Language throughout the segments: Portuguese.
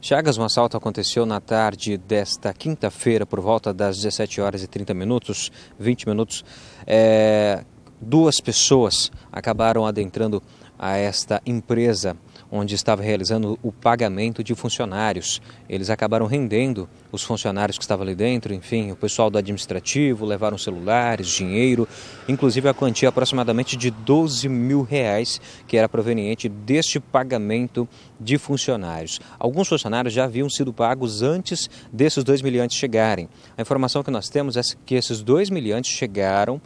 Chagas, um assalto aconteceu na tarde desta quinta-feira, por volta das 17 horas e 30 minutos, 20 minutos. É, duas pessoas acabaram adentrando a esta empresa onde estava realizando o pagamento de funcionários. Eles acabaram rendendo os funcionários que estavam ali dentro, enfim, o pessoal do administrativo, levaram celulares, dinheiro, inclusive a quantia aproximadamente de 12 mil reais que era proveniente deste pagamento de funcionários. Alguns funcionários já haviam sido pagos antes desses dois milhantes chegarem. A informação que nós temos é que esses dois milhantes chegaram,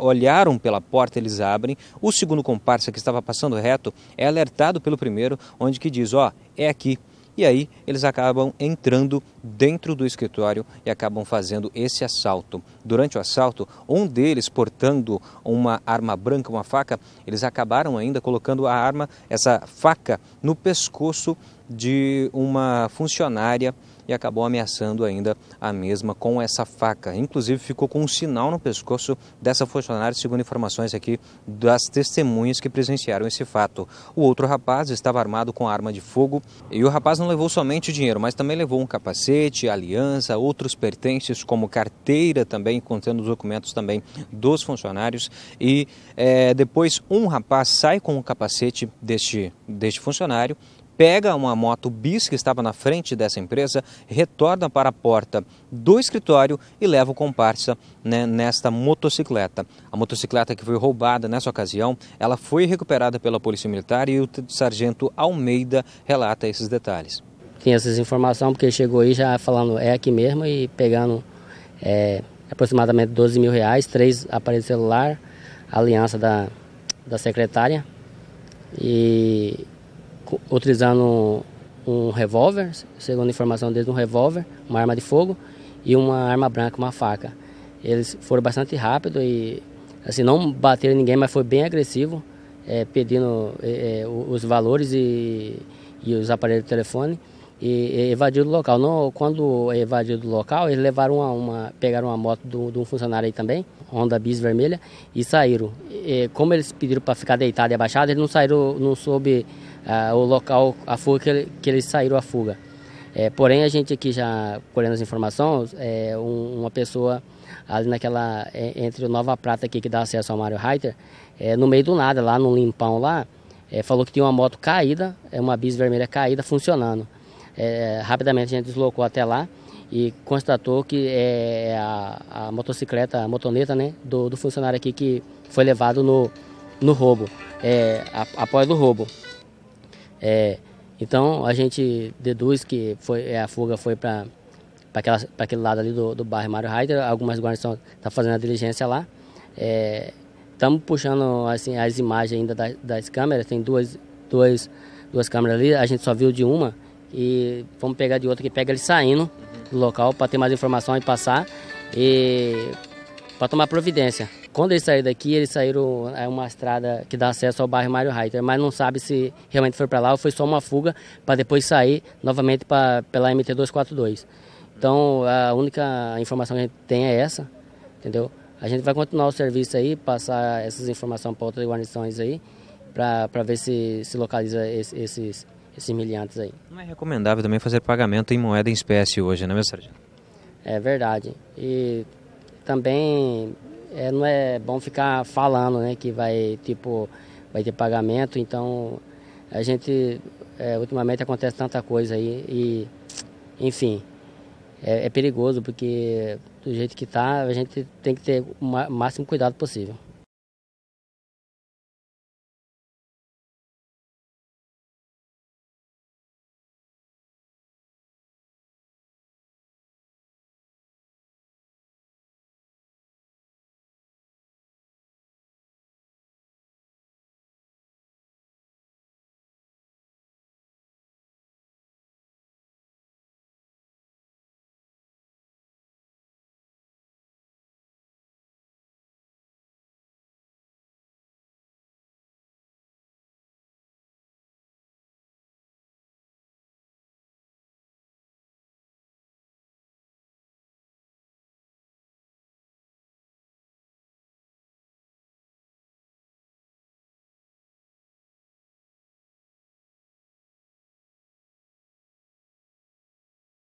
olharam pela porta, eles abrem, o segundo comparsa que estava passando reto é alertado pelo primeiro, onde que diz, ó, é aqui. E aí eles acabam entrando dentro do escritório e acabam fazendo esse assalto. Durante o assalto, um deles portando uma arma branca, uma faca, eles acabaram ainda colocando a arma, essa faca, no pescoço de uma funcionária e acabou ameaçando ainda a mesma com essa faca. Inclusive ficou com um sinal no pescoço dessa funcionária, segundo informações aqui das testemunhas que presenciaram esse fato. O outro rapaz estava armado com arma de fogo e o rapaz não levou somente o dinheiro, mas também levou um capacete, aliança, outros pertences como carteira também, contendo os documentos também dos funcionários. E é, depois um rapaz sai com o capacete deste, deste funcionário pega uma moto bis que estava na frente dessa empresa, retorna para a porta do escritório e leva o comparsa né, nesta motocicleta. A motocicleta que foi roubada nessa ocasião, ela foi recuperada pela Polícia Militar e o sargento Almeida relata esses detalhes. Tinha essas informações porque chegou aí já falando é aqui mesmo e pegando é, aproximadamente 12 mil reais, três aparelhos celular, aliança da, da secretária e utilizando um revólver, segundo a informação deles, um revólver, uma arma de fogo e uma arma branca, uma faca. Eles foram bastante rápido e assim não bateram ninguém, mas foi bem agressivo, é, pedindo é, é os valores e, e, os aparelhos de telefone e, e evadiu do local. Não, quando evadiu do local, eles levaram uma, uma pegaram uma moto de um funcionário aí também, Honda Bis vermelha, e saíram. E, como eles pediram para ficar deitado e abaixado, eles não saíram, não soube o local, a fuga que, que eles saíram a fuga. É, porém, a gente aqui já colhendo as informações, é, um, uma pessoa ali naquela, é, entre o Nova Prata aqui que dá acesso ao Mário Reiter, é, no meio do nada, lá no limpão lá, é, falou que tinha uma moto caída, é uma bis vermelha caída, funcionando. É, rapidamente a gente deslocou até lá e constatou que é a, a motocicleta, a motoneta né, do, do, funcionário aqui que foi levado no, no roubo, após o roubo. É, então a gente deduz que foi, é, a fuga foi para aquele lado ali do, do bairro Mário Raider, algumas guardas estão tá fazendo a diligência lá. Estamos é, puxando assim, as imagens ainda das, das câmeras, tem duas, duas, duas câmeras ali, a gente só viu de uma e vamos pegar de outra que pega ele saindo do local para ter mais informação e passar e para tomar providência. Quando eles saíram daqui, eles saíram é uma estrada que dá acesso ao bairro Mário Reiter, mas não sabe se realmente foi para lá ou foi só uma fuga para depois sair novamente pra, pela MT-242. Então, a única informação que a gente tem é essa, entendeu? A gente vai continuar o serviço aí, passar essas informações para outras guarnições aí, para ver se se localiza esses, esses, esses aí. Não é recomendável também fazer pagamento em moeda em espécie hoje, é, meu sargento? É verdade. E também é, não é bom ficar falando, né, que vai, tipo, vai ter pagamento, então a gente, é, ultimamente acontece tanta coisa aí e, enfim, é, é perigoso porque do jeito que está, a gente tem que ter o máximo cuidado possível.